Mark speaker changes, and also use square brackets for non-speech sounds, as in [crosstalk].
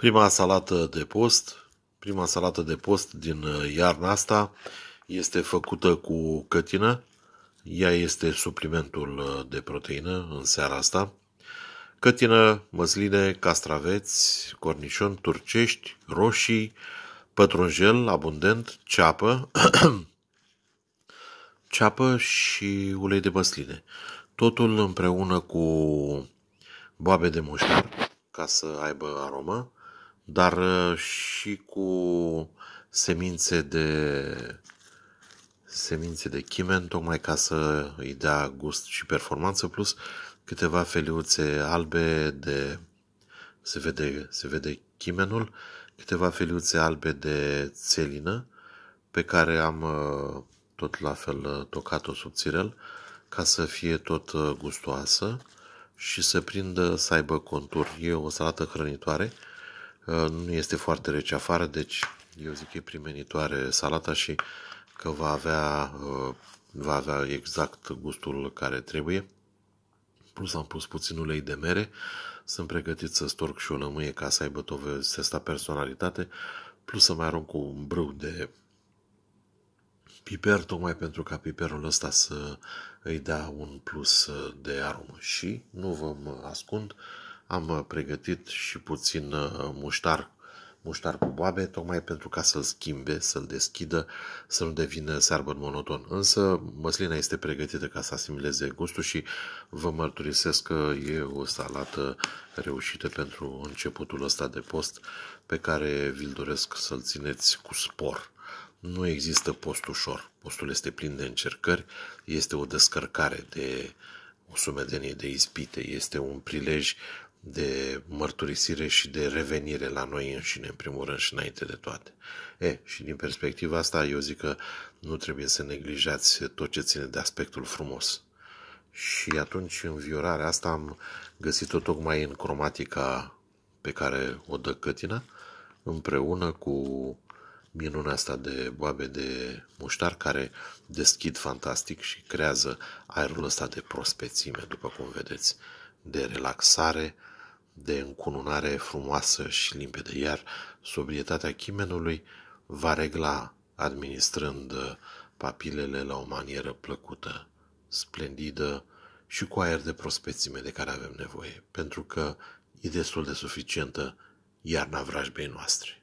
Speaker 1: Prima salată de post, prima salată de post din uh, iarna asta este făcută cu cătină. Ea este suplimentul uh, de proteină în seara asta. Cătină, măsline, castraveți, cornișon turcești, roșii, pătrunjel abundent, ceapă, [coughs] ceapă și ulei de măsline. Totul împreună cu boabe de muștar ca să aibă aromă dar uh, și cu semințe de semințe de chimen, tocmai ca să îi dea gust și performanță, plus câteva feliuțe albe de se vede, se vede chimenul, câteva feliuțe albe de țelină, pe care am uh, tot la fel uh, tocat-o subțirel, ca să fie tot gustoasă și să prindă, să aibă contur. E o salată hrănitoare, Ă, nu este foarte rece afară, deci eu zic că e primenitoare salata și că va avea, ă, va avea exact gustul care trebuie. Plus am pus puțin ulei de mere. Sunt pregătit să storc și o lămâie ca să aibă tot asta personalitate. Plus să mai arunc cu un brâu de piper, tocmai pentru ca piperul ăsta să îi dea un plus de aromă. Și nu vă ascund, uh, am uh, pregătit și puțin uh, muștar, muștar cu boabe, tocmai pentru ca să-l schimbe, să-l deschidă, să nu devină searbă monoton. Însă măslina este pregătită ca să asimileze gustul și vă mărturisesc că e o salată reușită pentru începutul ăsta de post pe care vi-l doresc să-l țineți cu spor nu există post ușor. Postul este plin de încercări, este o descărcare de o sumedenie de ispite, este un prilej de mărturisire și de revenire la noi înșine, în primul rând și înainte de toate. E, și din perspectiva asta, eu zic că nu trebuie să neglijați tot ce ține de aspectul frumos. Și atunci, în viorarea asta, am găsit-o tocmai în cromatica pe care o dă Cătina, împreună cu minunea asta de boabe de muștar care deschid fantastic și creează aerul ăsta de prospețime, după cum vedeți, de relaxare, de încununare frumoasă și limpede, iar sobrietatea chimenului va regla administrând papilele la o manieră plăcută, splendidă și cu aer de prospețime de care avem nevoie, pentru că e destul de suficientă iarna vrajbei noastre.